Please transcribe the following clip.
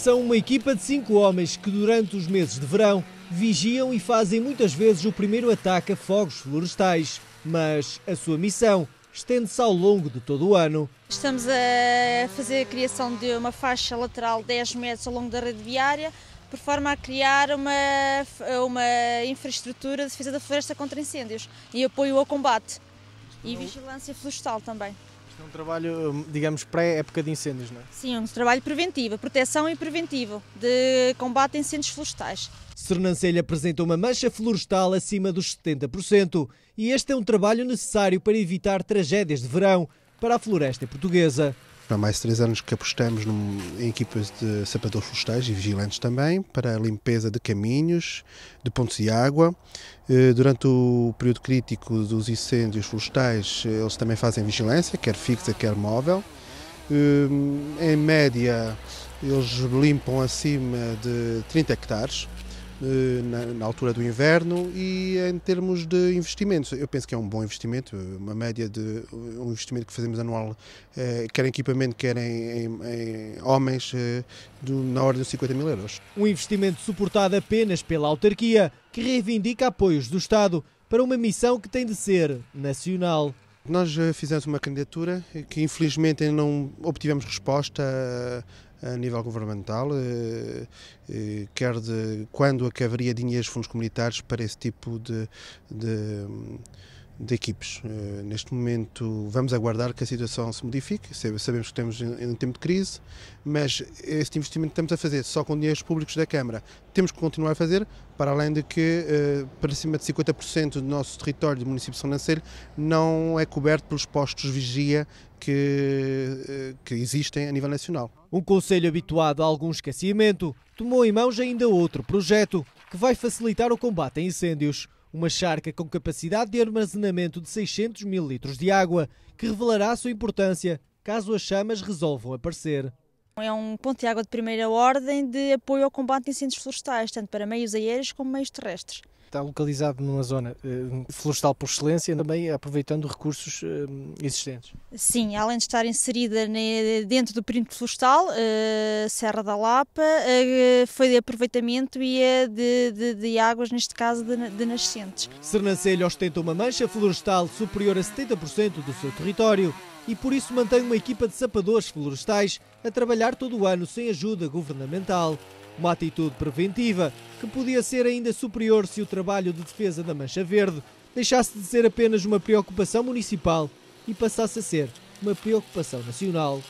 São uma equipa de cinco homens que, durante os meses de verão, vigiam e fazem muitas vezes o primeiro ataque a fogos florestais. Mas a sua missão estende-se ao longo de todo o ano. Estamos a fazer a criação de uma faixa lateral 10 metros ao longo da rede viária, por forma a criar uma, uma infraestrutura de defesa da floresta contra incêndios e apoio ao combate. E vigilância florestal também. É um trabalho, digamos, pré-época de incêndios, não é? Sim, é um trabalho preventivo, proteção e preventivo, de combate a incêndios florestais. Sernancelha apresenta uma mancha florestal acima dos 70% e este é um trabalho necessário para evitar tragédias de verão para a floresta portuguesa há mais de 3 anos que apostamos num, em equipas de sapadores florestais e vigilantes também para a limpeza de caminhos, de pontos de água. Eh, durante o período crítico dos incêndios florestais, eh, eles também fazem vigilância, quer fixa, quer móvel. Eh, em média, eles limpam acima de 30 hectares eh, na, na, altura do inverno e em termos de investimentos. Eu penso que é um bom investimento, eh, uma média de um investimento que fazemos anual, eh, quer em equipamento, quer em, em, em homens, eh, do, na ordem de 50 mil euros. Um investimento suportado apenas pela autarquia, que reivindica apoios do Estado para uma missão que tem de ser nacional. Nós eh, fizemos uma candidatura que infelizmente ainda não obtivemos resposta eh, a nível governamental, eh, quer de quando é que haveria dinheiro dos fundos comunitários para esse tipo de, de de equipes. Eh, neste momento vamos aguardar que a situação se modifique, sabemos que estamos em tempo de crise, mas este investimento que estamos a fazer só com dinheiros públicos da Câmara temos que continuar a fazer, para além de que eh, para cima de 50% do nosso território do município de São Lancelho não é coberto pelos postos de vigia que, eh, que existem a nível nacional. Um conselho habituado a algum esquecimento tomou em mãos ainda outro projeto que vai facilitar o combate a incêndios. Uma charca com capacidade de armazenamento de 600 mil litros de água, que revelará a sua importância caso as chamas resolvam aparecer. É um ponto de água de primeira ordem de apoio ao combate a incêndios florestais, tanto para meios aéreos como meios terrestres está localizado numa zona eh, florestal por excelência, também aproveitando recursos eh, existentes. Sim, além de estar inserida dentro do perímetro florestal, a eh, Serra da Lapa foi de aproveitamento e é de, de, de, águas, neste caso de, de nascentes. Sernancelho ostenta uma mancha florestal superior a 70% do seu território e por isso mantém uma equipa de sapadores florestais a trabalhar todo o ano sem ajuda governamental. Uma atitude preventiva que podia ser ainda superior se o trabalho de defesa da Mancha Verde deixasse de ser apenas uma preocupação municipal e passasse a ser uma preocupação nacional.